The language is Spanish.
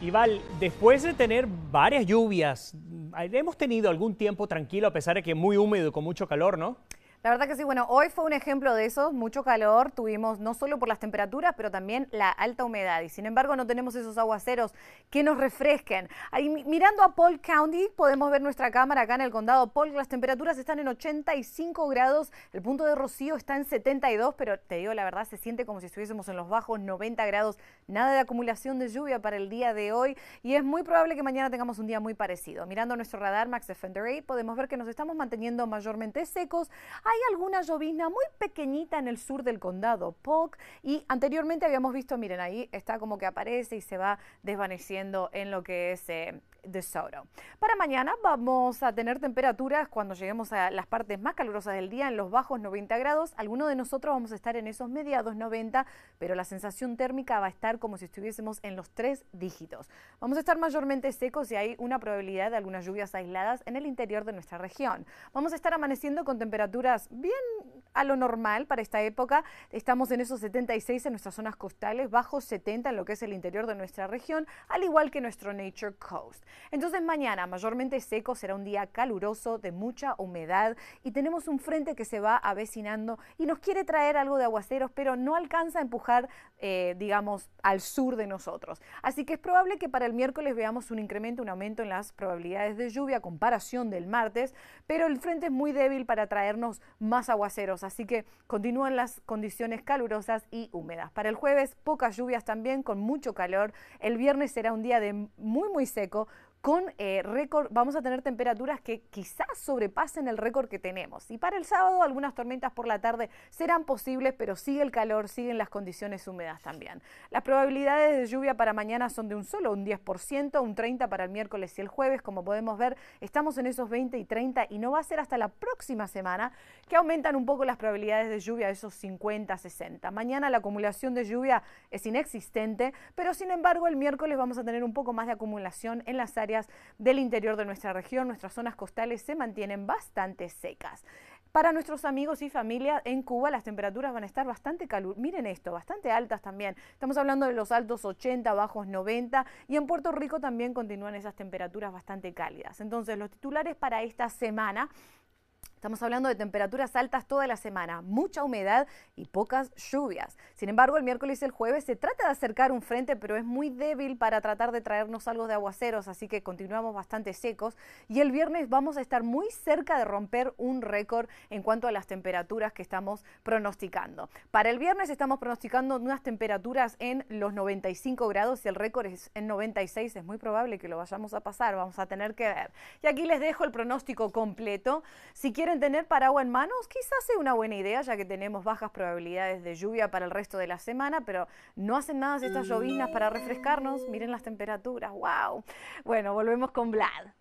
Ival, después de tener varias lluvias, hemos tenido algún tiempo tranquilo, a pesar de que muy húmedo y con mucho calor, ¿no? La verdad que sí, bueno, hoy fue un ejemplo de eso, mucho calor tuvimos no solo por las temperaturas, pero también la alta humedad y sin embargo no tenemos esos aguaceros que nos refresquen. mirando a Paul County, podemos ver nuestra cámara acá en el condado Polk, las temperaturas están en 85 grados, el punto de rocío está en 72, pero te digo la verdad, se siente como si estuviésemos en los bajos 90 grados, nada de acumulación de lluvia para el día de hoy y es muy probable que mañana tengamos un día muy parecido. Mirando nuestro radar Max Defender 8, podemos ver que nos estamos manteniendo mayormente secos hay alguna llovizna muy pequeñita en el sur del condado, Polk, y anteriormente habíamos visto, miren, ahí está como que aparece y se va desvaneciendo en lo que es eh, de Soto. Para mañana vamos a tener temperaturas cuando lleguemos a las partes más calurosas del día, en los bajos 90 grados. Algunos de nosotros vamos a estar en esos mediados 90, pero la sensación térmica va a estar como si estuviésemos en los tres dígitos. Vamos a estar mayormente secos y hay una probabilidad de algunas lluvias aisladas en el interior de nuestra región. Vamos a estar amaneciendo con temperaturas bien a lo normal para esta época. Estamos en esos 76 en nuestras zonas costales, bajo 70 en lo que es el interior de nuestra región, al igual que nuestro Nature Coast. Entonces mañana, mayormente seco, será un día caluroso, de mucha humedad y tenemos un frente que se va avecinando y nos quiere traer algo de aguaceros, pero no alcanza a empujar, eh, digamos, al sur de nosotros. Así que es probable que para el miércoles veamos un incremento, un aumento en las probabilidades de lluvia a comparación del martes, pero el frente es muy débil para traernos más aguaceros así que continúan las condiciones calurosas y húmedas. Para el jueves, pocas lluvias también, con mucho calor. El viernes será un día de muy, muy seco, con eh, récord, vamos a tener temperaturas que quizás sobrepasen el récord que tenemos. Y para el sábado algunas tormentas por la tarde serán posibles, pero sigue el calor, siguen las condiciones húmedas también. Las probabilidades de lluvia para mañana son de un solo, un 10%, un 30% para el miércoles y el jueves. Como podemos ver, estamos en esos 20 y 30 y no va a ser hasta la próxima semana que aumentan un poco las probabilidades de lluvia, esos 50, 60. Mañana la acumulación de lluvia es inexistente, pero sin embargo el miércoles vamos a tener un poco más de acumulación en las áreas del interior de nuestra región, nuestras zonas costales se mantienen bastante secas. Para nuestros amigos y familia en Cuba las temperaturas van a estar bastante calurosas, miren esto, bastante altas también. Estamos hablando de los altos 80, bajos 90 y en Puerto Rico también continúan esas temperaturas bastante cálidas. Entonces los titulares para esta semana Estamos hablando de temperaturas altas toda la semana, mucha humedad y pocas lluvias. Sin embargo, el miércoles y el jueves se trata de acercar un frente, pero es muy débil para tratar de traernos algo de aguaceros, así que continuamos bastante secos. Y el viernes vamos a estar muy cerca de romper un récord en cuanto a las temperaturas que estamos pronosticando. Para el viernes estamos pronosticando unas temperaturas en los 95 grados y el récord es en 96. Es muy probable que lo vayamos a pasar, vamos a tener que ver. Y aquí les dejo el pronóstico completo. Si quieren quieren tener paraguas en manos, quizás sea una buena idea, ya que tenemos bajas probabilidades de lluvia para el resto de la semana, pero no hacen nada estas lloviznas para refrescarnos. Miren las temperaturas, wow. Bueno, volvemos con Vlad.